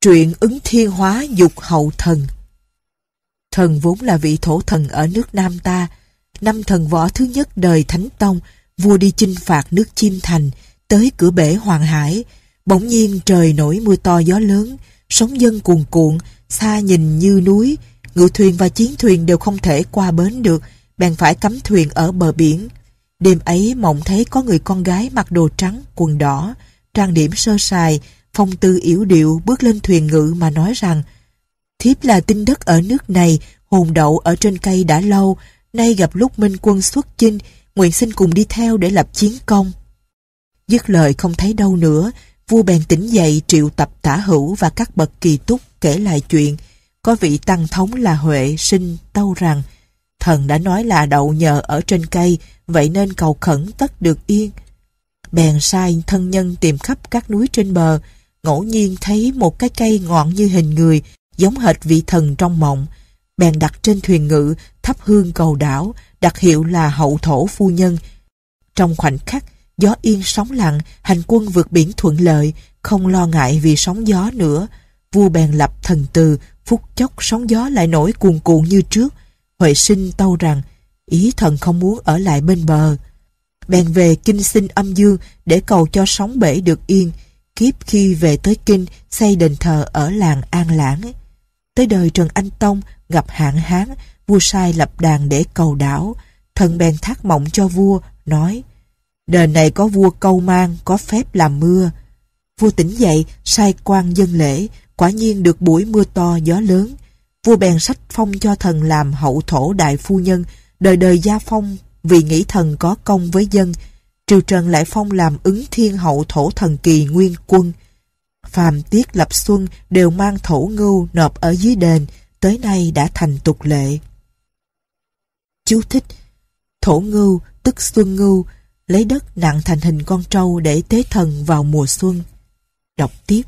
Truyện ứng thiên hóa dục hậu thần Thần vốn là vị thổ thần ở nước Nam ta Năm thần võ thứ nhất đời Thánh Tông Vua đi chinh phạt nước Chim Thành Tới cửa bể Hoàng Hải Bỗng nhiên trời nổi mưa to gió lớn Sóng dân cuồn cuộn Xa nhìn như núi Ngựa thuyền và chiến thuyền đều không thể qua bến được Bèn phải cắm thuyền ở bờ biển Đêm ấy mộng thấy có người con gái mặc đồ trắng, quần đỏ Trang điểm sơ sài phong tư yếu điệu bước lên thuyền ngự mà nói rằng thiếp là tinh đất ở nước này hồn đậu ở trên cây đã lâu nay gặp lúc minh quân xuất chinh nguyện xin cùng đi theo để lập chiến công dứt lời không thấy đâu nữa vua bèn tỉnh dậy triệu tập tả hữu và các bậc kỳ túc kể lại chuyện có vị tăng thống là huệ sinh tâu rằng thần đã nói là đậu nhờ ở trên cây vậy nên cầu khẩn tất được yên bèn sai thân nhân tìm khắp các núi trên bờ ngẫu nhiên thấy một cái cây ngọn như hình người, giống hệt vị thần trong mộng. Bèn đặt trên thuyền ngự, thắp hương cầu đảo, đặt hiệu là hậu thổ phu nhân. Trong khoảnh khắc, gió yên sóng lặng, hành quân vượt biển thuận lợi, không lo ngại vì sóng gió nữa. Vua bèn lập thần từ, phút chốc sóng gió lại nổi cuồn cuộn như trước. Huệ sinh tâu rằng, ý thần không muốn ở lại bên bờ. Bèn về kinh sinh âm dương để cầu cho sóng bể được yên, kiếp khi về tới Kinh xây đền thờ ở làng An Lãng. Tới đời Trần Anh Tông gặp hạng hán, vua sai lập đàn để cầu đảo. Thần bèn thác mộng cho vua, nói Đền này có vua câu mang, có phép làm mưa. Vua tỉnh dậy, sai quan dân lễ, quả nhiên được buổi mưa to gió lớn. Vua bèn sách phong cho thần làm hậu thổ đại phu nhân, đời đời gia phong vì nghĩ thần có công với dân, triều trần lại phong làm ứng thiên hậu thổ thần kỳ nguyên quân. Phàm tiết lập xuân đều mang thổ ngưu nộp ở dưới đền, tới nay đã thành tục lệ. Chú thích Thổ ngưu, tức xuân ngưu, lấy đất nặng thành hình con trâu để tế thần vào mùa xuân. Đọc tiếp